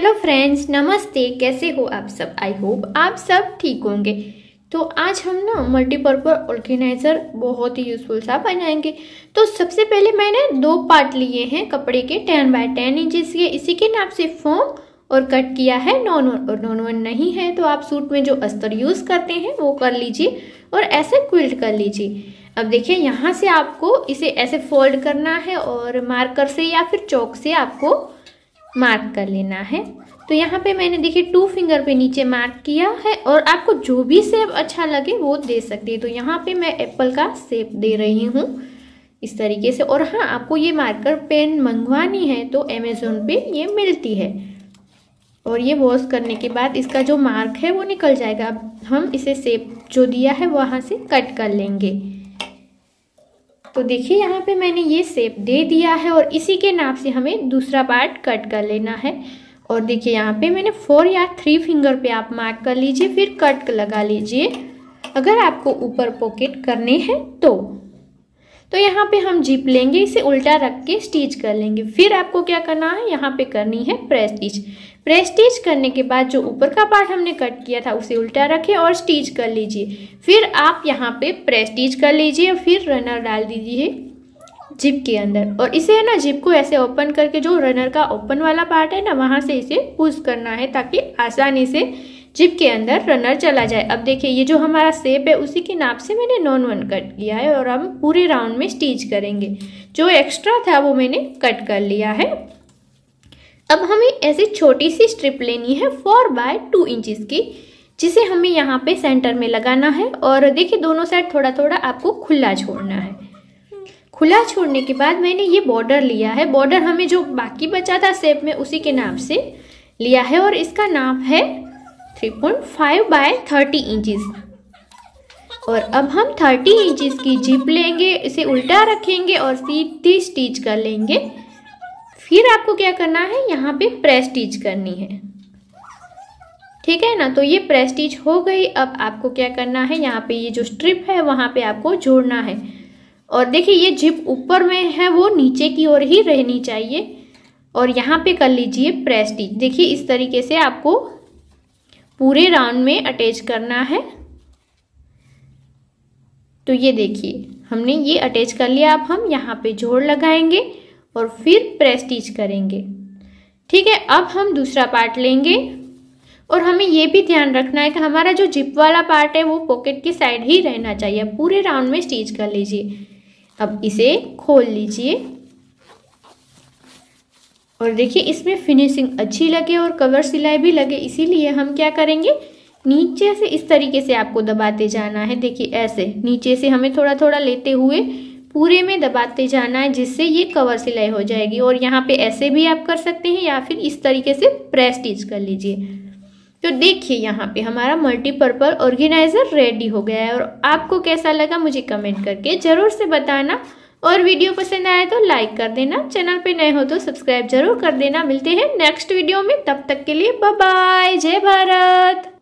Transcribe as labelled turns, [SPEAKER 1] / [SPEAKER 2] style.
[SPEAKER 1] hello friends नमस्ते कैसे हो आप सब आई होप आप सब ठीक होंगे तो आज हम ना मल्टीपर्पज ऑर्गेनाइज़र बहुत ही यूज़फुल सा बनाएंगे तो सबसे पहले मैंने दो पार्ट लिए हैं कपड़े के टेन बाय टेन इंचज के इसी के नाम से फॉर्म और कट किया है नॉन वन और नॉन वन नहीं है तो आप सूट में जो अस्तर यूज़ करते हैं वो कर लीजिए और ऐसे क्विल्ट कर लीजिए अब देखिए यहाँ से आपको इसे ऐसे फोल्ड करना है और मार्कर से या फिर चौक से आपको मार्क कर लेना है तो यहाँ पे मैंने देखिए टू फिंगर पे नीचे मार्क किया है और आपको जो भी सेप अच्छा लगे वो दे सकते हैं तो यहाँ पे मैं एप्पल का सेप दे रही हूँ इस तरीके से और हाँ आपको ये मार्कर पेन मंगवानी है तो अमेज़ोन पे ये मिलती है और ये वॉश करने के बाद इसका जो मार्क है वो निकल जाएगा अब हम इसे सेप जो दिया है वहाँ से कट कर लेंगे तो देखिए यहाँ पे मैंने ये सेप दे दिया है और इसी के नाप से हमें दूसरा पार्ट कट कर लेना है और देखिए यहाँ पे मैंने फोर या थ्री फिंगर पे आप मार्क कर लीजिए फिर कट लगा लीजिए अगर आपको ऊपर पॉकेट करने हैं तो तो यहाँ पे हम जीप लेंगे इसे उल्टा रख के स्टिच कर लेंगे फिर आपको क्या करना है यहाँ पे करनी है प्रेस स्टिच प्रेस स्टिच करने के बाद जो ऊपर का पार्ट हमने कट किया था उसे उल्टा रखें और स्टिच कर लीजिए फिर आप यहाँ पे प्रेस स्टिच कर लीजिए और फिर रनर डाल दीजिए जिप के अंदर और इसे है ना जिप को ऐसे ओपन करके जो रनर का ओपन वाला पार्ट है ना वहाँ से इसे पुश करना है ताकि आसानी से चिप के अंदर रनर चला जाए अब देखिए ये जो हमारा सेप है उसी के नाप से मैंने नॉन वन कट लिया है और हम पूरे राउंड में स्टिच करेंगे जो एक्स्ट्रा था वो मैंने कट कर लिया है अब हमें ऐसी छोटी सी स्ट्रिप लेनी है फोर बाय टू इंचज़ की जिसे हमें यहाँ पे सेंटर में लगाना है और देखिए दोनों साइड थोड़ा थोड़ा आपको खुला छोड़ना है खुला छोड़ने के बाद मैंने ये बॉर्डर लिया है बॉर्डर हमें जो बाकी बचा था सेप में उसी के नाप से लिया है और इसका नाप है 3.5 बाय 30 इंचज़ और अब हम 30 इंचज़ की जिप लेंगे इसे उल्टा रखेंगे और सीधी स्टिच कर लेंगे फिर आपको क्या करना है यहाँ पे प्रेस स्टिच करनी है ठीक है ना तो ये प्रेस स्टिच हो गई अब आपको क्या करना है यहाँ पे ये जो स्ट्रिप है वहाँ पे आपको जोड़ना है और देखिए ये जिप ऊपर में है वो नीचे की ओर ही रहनी चाहिए और यहाँ पे कर लीजिए प्रेस स्टिच देखिए इस तरीके से आपको पूरे राउंड में अटैच करना है तो ये देखिए हमने ये अटैच कर लिया अब हम यहाँ पे जोड़ लगाएंगे और फिर प्रेस टीच करेंगे ठीक है अब हम दूसरा पार्ट लेंगे और हमें ये भी ध्यान रखना है कि हमारा जो जिप वाला पार्ट है वो पॉकेट की साइड ही रहना चाहिए पूरे राउंड में स्टिच कर लीजिए अब इसे खोल लीजिए और देखिए इसमें फिनिशिंग अच्छी लगे और कवर सिलाई भी लगे इसीलिए हम क्या करेंगे नीचे से इस तरीके से आपको दबाते जाना है देखिए ऐसे नीचे से हमें थोड़ा थोड़ा लेते हुए पूरे में दबाते जाना है जिससे ये कवर सिलाई हो जाएगी और यहाँ पे ऐसे भी आप कर सकते हैं या फिर इस तरीके से प्रेस स्टिच कर लीजिए तो देखिए यहाँ पे हमारा मल्टीपर्पल ऑर्गेनाइज़र रेडी हो गया है और आपको कैसा लगा मुझे कमेंट करके ज़रूर से बताना और वीडियो पसंद आए तो लाइक कर देना चैनल पे नए हो तो सब्सक्राइब जरूर कर देना मिलते हैं नेक्स्ट वीडियो में तब तक के लिए बाय जय भारत